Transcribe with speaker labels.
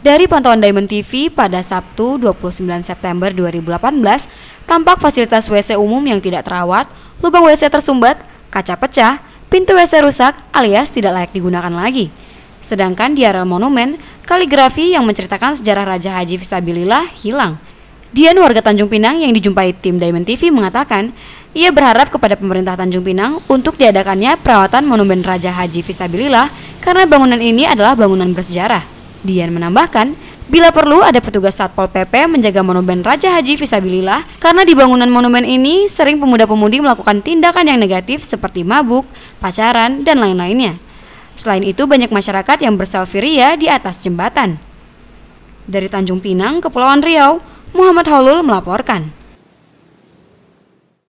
Speaker 1: Dari pantauan Diamond TV pada Sabtu 29 September 2018, tampak fasilitas WC umum yang tidak terawat, lubang WC tersumbat, kaca pecah, pintu WC rusak alias tidak layak digunakan lagi. Sedangkan di areal monumen, kaligrafi yang menceritakan sejarah Raja Haji Fisabilillah hilang. Dian warga Tanjung Pinang yang dijumpai tim Diamond TV mengatakan, ia berharap kepada pemerintah Tanjung Pinang untuk diadakannya perawatan monumen Raja Haji Fisabilillah karena bangunan ini adalah bangunan bersejarah. Dian menambahkan, bila perlu ada petugas Satpol PP menjaga monumen Raja Haji Visabilillah karena di bangunan monumen ini sering pemuda-pemudi melakukan tindakan yang negatif seperti mabuk, pacaran, dan lain-lainnya. Selain itu banyak masyarakat yang berselfie di atas jembatan. Dari Tanjung Pinang, Kepulauan Riau, Muhammad Haulul melaporkan.